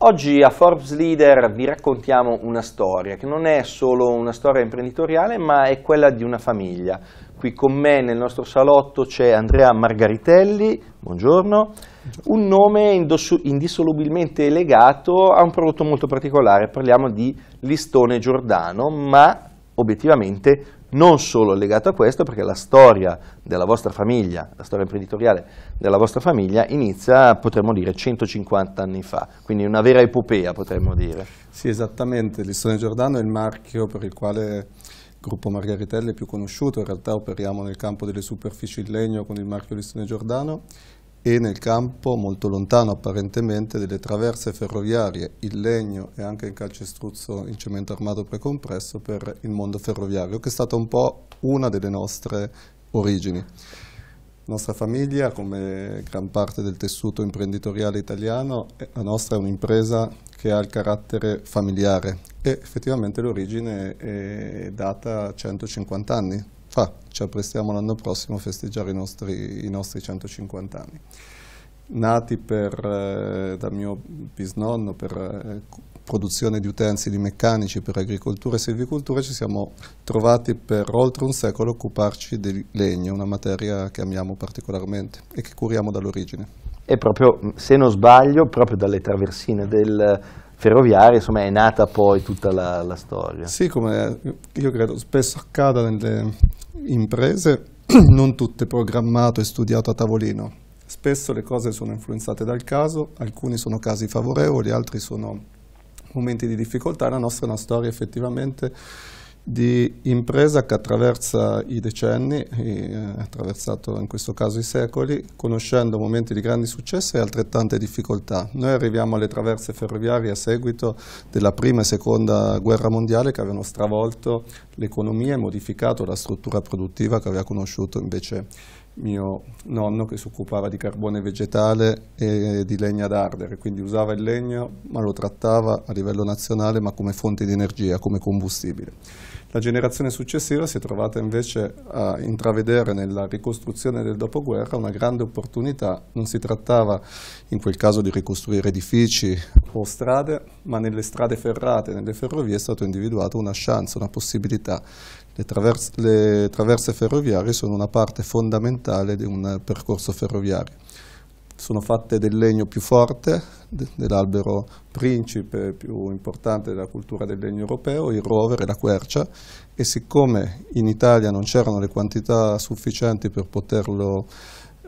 Oggi a Forbes Leader vi raccontiamo una storia che non è solo una storia imprenditoriale ma è quella di una famiglia. Qui con me nel nostro salotto c'è Andrea Margaritelli, buongiorno, un nome indissolubilmente legato a un prodotto molto particolare, parliamo di listone giordano ma obiettivamente non solo legato a questo, perché la storia della vostra famiglia, la storia imprenditoriale della vostra famiglia inizia, potremmo dire, 150 anni fa, quindi una vera epopea, potremmo dire. Sì, esattamente, l'Istone Giordano è il marchio per il quale il gruppo Margaritelli è più conosciuto, in realtà operiamo nel campo delle superfici in legno con il marchio Listone Giordano, e nel campo molto lontano apparentemente delle traverse ferroviarie in legno e anche in calcestruzzo in cemento armato precompresso per il mondo ferroviario che è stata un po' una delle nostre origini. Nostra famiglia, come gran parte del tessuto imprenditoriale italiano, la nostra è un'impresa che ha il carattere familiare e effettivamente l'origine è data a 150 anni, fa, ci apprestiamo l'anno prossimo a festeggiare i nostri, i nostri 150 anni. Nati per, eh, dal mio bisnonno per eh, produzione di utensili meccanici per agricoltura e silvicoltura, ci siamo trovati per oltre un secolo a occuparci del legno, una materia che amiamo particolarmente e che curiamo dall'origine. E proprio, se non sbaglio, proprio dalle traversine del ferroviaria, insomma è nata poi tutta la, la storia. Sì, come io credo spesso accada nelle imprese, non tutte è programmato e studiato a tavolino. Spesso le cose sono influenzate dal caso, alcuni sono casi favorevoli, altri sono momenti di difficoltà, la nostra è una storia effettivamente di impresa che attraversa i decenni, eh, ha attraversato in questo caso i secoli, conoscendo momenti di grandi successi e altrettante difficoltà. Noi arriviamo alle traverse ferroviarie a seguito della prima e seconda guerra mondiale che avevano stravolto l'economia e modificato la struttura produttiva che aveva conosciuto invece mio nonno che si occupava di carbone vegetale e di legna ad ardere, quindi usava il legno ma lo trattava a livello nazionale ma come fonte di energia, come combustibile. La generazione successiva si è trovata invece a intravedere nella ricostruzione del dopoguerra una grande opportunità. Non si trattava in quel caso di ricostruire edifici o strade, ma nelle strade ferrate, nelle ferrovie è stata individuata una chance, una possibilità. Le, traverse, le traverse ferroviarie sono una parte fondamentale di un percorso ferroviario sono fatte del legno più forte, de, dell'albero principe più importante della cultura del legno europeo, il rover e la quercia, e siccome in Italia non c'erano le quantità sufficienti per poterlo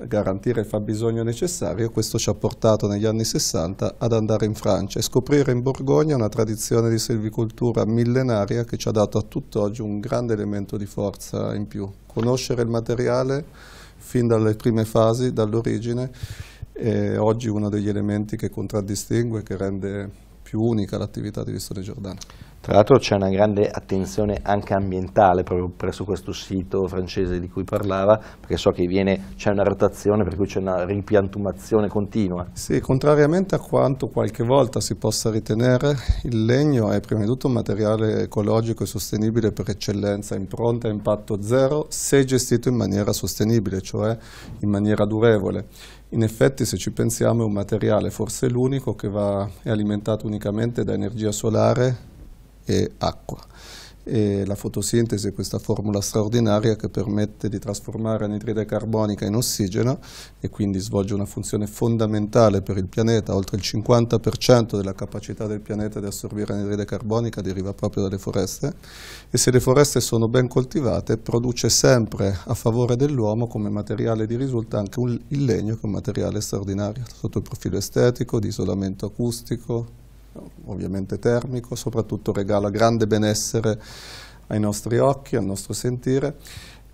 garantire il fabbisogno necessario, questo ci ha portato negli anni 60 ad andare in Francia e scoprire in Borgogna una tradizione di silvicoltura millenaria che ci ha dato a tutt'oggi un grande elemento di forza in più. Conoscere il materiale fin dalle prime fasi, dall'origine, è oggi uno degli elementi che contraddistingue, e che rende più unica l'attività di Ristone Giordano. Tra l'altro c'è una grande attenzione anche ambientale proprio presso questo sito francese di cui parlava, perché so che c'è una rotazione, per cui c'è una ripiantumazione continua. Sì, contrariamente a quanto qualche volta si possa ritenere, il legno è prima di tutto un materiale ecologico e sostenibile per eccellenza, impronta a impatto zero, se gestito in maniera sostenibile, cioè in maniera durevole. In effetti, se ci pensiamo, è un materiale forse l'unico che va, è alimentato unicamente da energia solare e acqua e la fotosintesi è questa formula straordinaria che permette di trasformare anidride carbonica in ossigeno e quindi svolge una funzione fondamentale per il pianeta, oltre il 50% della capacità del pianeta di assorbire anidride carbonica deriva proprio dalle foreste e se le foreste sono ben coltivate produce sempre a favore dell'uomo come materiale di risulta anche un, il legno che è un materiale straordinario sotto il profilo estetico, di isolamento acustico, ovviamente termico, soprattutto regala grande benessere ai nostri occhi, al nostro sentire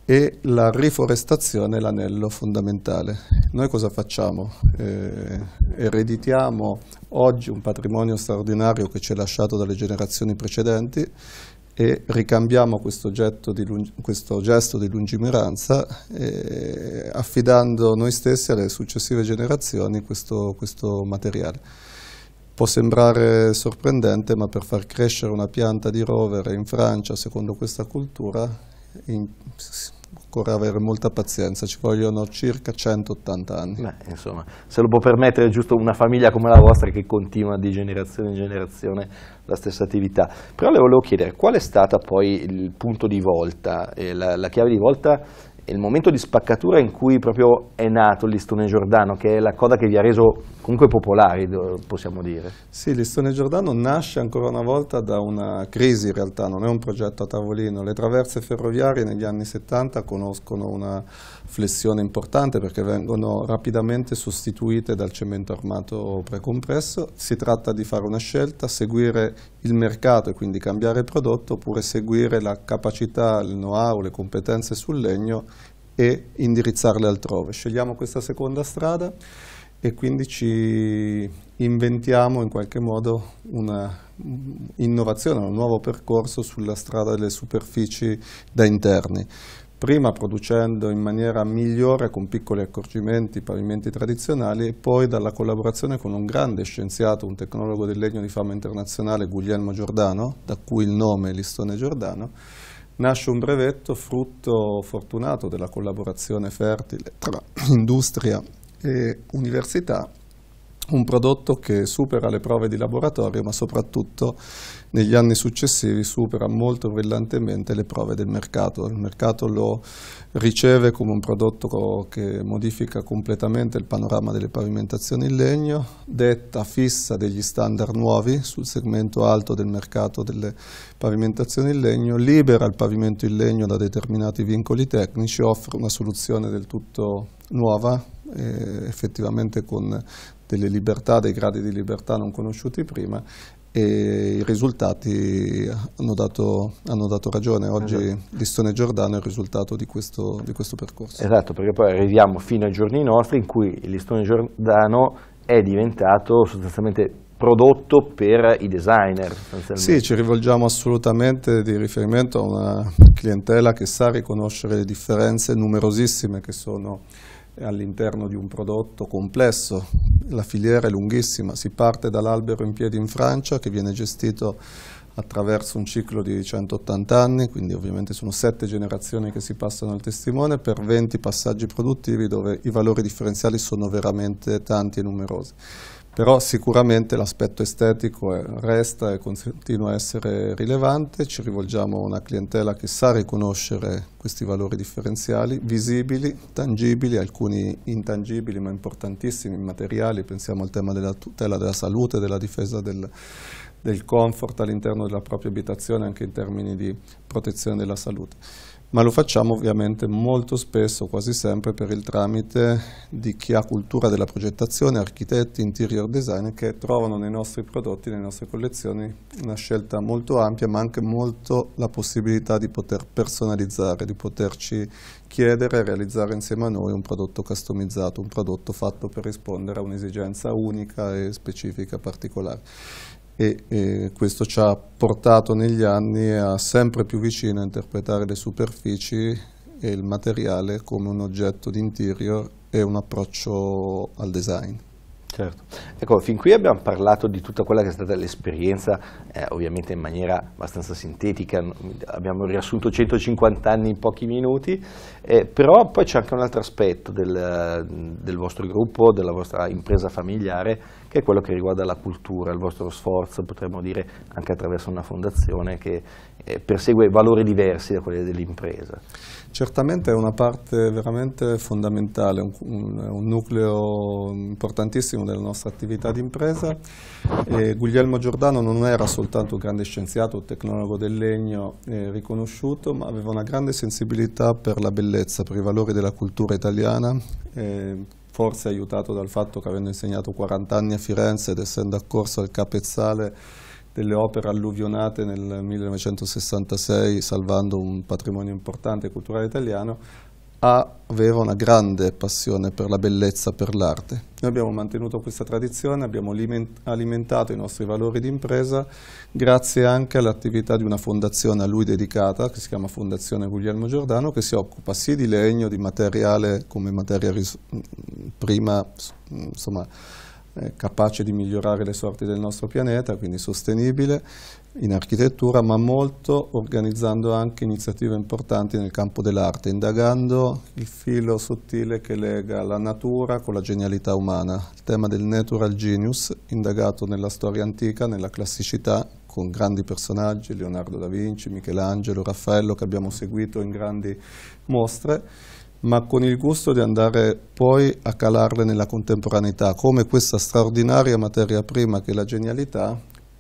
e la riforestazione è l'anello fondamentale. Noi cosa facciamo? Eh, ereditiamo oggi un patrimonio straordinario che ci è lasciato dalle generazioni precedenti e ricambiamo questo, di questo gesto di lungimiranza eh, affidando noi stessi alle successive generazioni questo, questo materiale. Può sembrare sorprendente, ma per far crescere una pianta di rovere in Francia, secondo questa cultura, in, occorre avere molta pazienza, ci vogliono circa 180 anni. Beh, insomma, se lo può permettere giusto una famiglia come la vostra che continua di generazione in generazione la stessa attività. Però le volevo chiedere, qual è stata poi il punto di volta, eh, la, la, chiave di volta il momento di spaccatura in cui proprio è nato l'Istone Giordano, che è la coda che vi ha reso comunque popolari, possiamo dire. Sì, l'Istone Giordano nasce ancora una volta da una crisi in realtà, non è un progetto a tavolino. Le traverse ferroviarie negli anni 70 conoscono una flessione importante perché vengono rapidamente sostituite dal cemento armato precompresso. Si tratta di fare una scelta, seguire il mercato e quindi cambiare prodotto oppure seguire la capacità, il know-how, le competenze sul legno e indirizzarle altrove. Scegliamo questa seconda strada e quindi ci inventiamo in qualche modo un'innovazione, un nuovo percorso sulla strada delle superfici da interni. Prima producendo in maniera migliore con piccoli accorgimenti pavimenti tradizionali e poi dalla collaborazione con un grande scienziato, un tecnologo del legno di fama internazionale, Guglielmo Giordano, da cui il nome Listone Giordano, nasce un brevetto frutto fortunato della collaborazione fertile tra industria e università un prodotto che supera le prove di laboratorio ma soprattutto negli anni successivi supera molto brillantemente le prove del mercato. Il mercato lo riceve come un prodotto che modifica completamente il panorama delle pavimentazioni in legno, detta fissa degli standard nuovi sul segmento alto del mercato delle pavimentazioni in legno, libera il pavimento in legno da determinati vincoli tecnici, offre una soluzione del tutto nuova, eh, effettivamente con delle libertà, dei gradi di libertà non conosciuti prima e i risultati hanno dato, hanno dato ragione. Oggi esatto. Listone Giordano è il risultato di questo, di questo, percorso. Esatto, perché poi arriviamo fino ai giorni nostri in cui Listone Giordano è diventato sostanzialmente prodotto per i designer. Sì, ci rivolgiamo assolutamente di riferimento a una clientela che sa riconoscere le differenze numerosissime che sono all'interno di un prodotto complesso la filiera è lunghissima, si parte dall'albero in piedi in Francia che viene gestito attraverso un ciclo di 180 anni, quindi ovviamente sono sette generazioni che si passano al testimone per 20 passaggi produttivi dove i valori differenziali sono veramente tanti e numerosi però sicuramente l'aspetto estetico è, resta e continua a essere rilevante, ci rivolgiamo a una clientela che sa riconoscere questi valori differenziali, visibili, tangibili, alcuni intangibili ma importantissimi, materiali, pensiamo al tema della tutela della salute, della difesa del, del comfort all'interno della propria abitazione anche in termini di protezione della salute ma lo facciamo ovviamente molto spesso, quasi sempre, per il tramite di chi ha cultura della progettazione, architetti, interior design, che trovano nei nostri prodotti, nelle nostre collezioni, una scelta molto ampia, ma anche molto la possibilità di poter personalizzare, di poterci chiedere e realizzare insieme a noi un prodotto customizzato, un prodotto fatto per rispondere a un'esigenza unica e specifica, particolare e, e questo ci ha portato negli anni a sempre più vicino a interpretare le superfici e il materiale come un oggetto di interior e un approccio al design. Certo. Ecco, fin qui abbiamo parlato di tutta quella che è stata l'esperienza, eh, ovviamente in maniera abbastanza sintetica, abbiamo riassunto 150 anni in pochi minuti, eh, però poi c'è anche un altro aspetto del, del, vostro gruppo, della vostra impresa familiare, che è quello che riguarda la cultura, il vostro sforzo, potremmo dire anche attraverso una fondazione che eh, persegue valori diversi da quelli dell'impresa. Certamente è una parte veramente fondamentale, un, un, un nucleo importantissimo della nostra attività di impresa. E eh, Guglielmo Giordano non era soltanto un grande scienziato, un tecnologo del legno eh, riconosciuto, ma aveva una grande sensibilità per la bellezza, per i valori della cultura italiana, eh, forse aiutato dal fatto che avendo insegnato 40 anni a Firenze ed essendo accorso al capezzale delle opere alluvionate nel 1966, salvando un patrimonio importante culturale italiano, aveva una grande passione per la bellezza, per l'arte. Noi abbiamo mantenuto questa tradizione, abbiamo alimentato i nostri valori di impresa grazie anche all'attività di una fondazione a lui dedicata, che si chiama Fondazione Guglielmo Giordano, che si occupa sì di legno, di materiale come materia prima, insomma, capace di migliorare le sorti del nostro pianeta, quindi sostenibile in architettura, ma molto organizzando anche iniziative importanti nel campo dell'arte, indagando il filo sottile che lega la natura con la genialità umana. Il tema del natural genius, indagato nella storia antica, nella classicità, con grandi personaggi, Leonardo da Vinci, Michelangelo, Raffaello, che abbiamo seguito in grandi mostre, ma con il gusto di andare poi a calarle nella contemporaneità, come questa straordinaria materia prima che è la genialità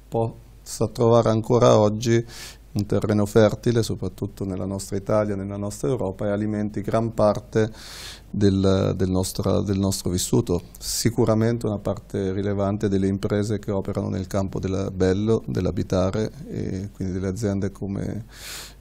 possa trovare ancora oggi un terreno fertile, soprattutto nella nostra Italia, nella nostra Europa, e alimenti gran parte del, del, nostra, del nostro vissuto. Sicuramente una parte rilevante delle imprese che operano nel campo del bello, dell'abitare, e quindi delle aziende come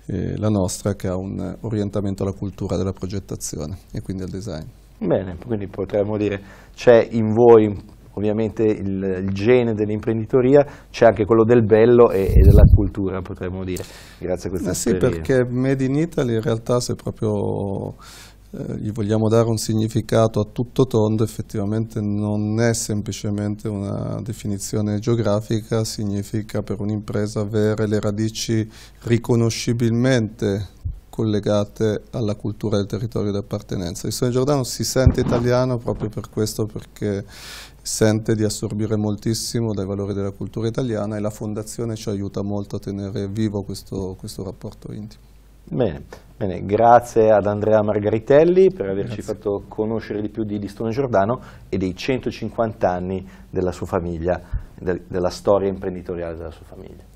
eh, la nostra che ha un orientamento alla cultura della progettazione e quindi al design. Bene, quindi potremmo dire c'è in voi ovviamente il, il gene dell'imprenditoria, c'è anche quello del bello e, e, della cultura, potremmo dire, grazie a questa eh Sì, perché Made in Italy in realtà si è proprio eh, gli vogliamo dare un significato a tutto tondo, effettivamente non è semplicemente una definizione geografica, significa per un'impresa avere le radici riconoscibilmente collegate alla cultura del territorio di appartenenza. Il San Giordano si sente italiano proprio per questo, perché sente di assorbire moltissimo dai valori della cultura italiana e la fondazione ci aiuta molto a tenere vivo questo, questo rapporto intimo. Bene. Bene, grazie ad Andrea Margaritelli per averci grazie. fatto conoscere di più di Listone Giordano e dei 150 anni della sua famiglia, de della storia imprenditoriale della sua famiglia.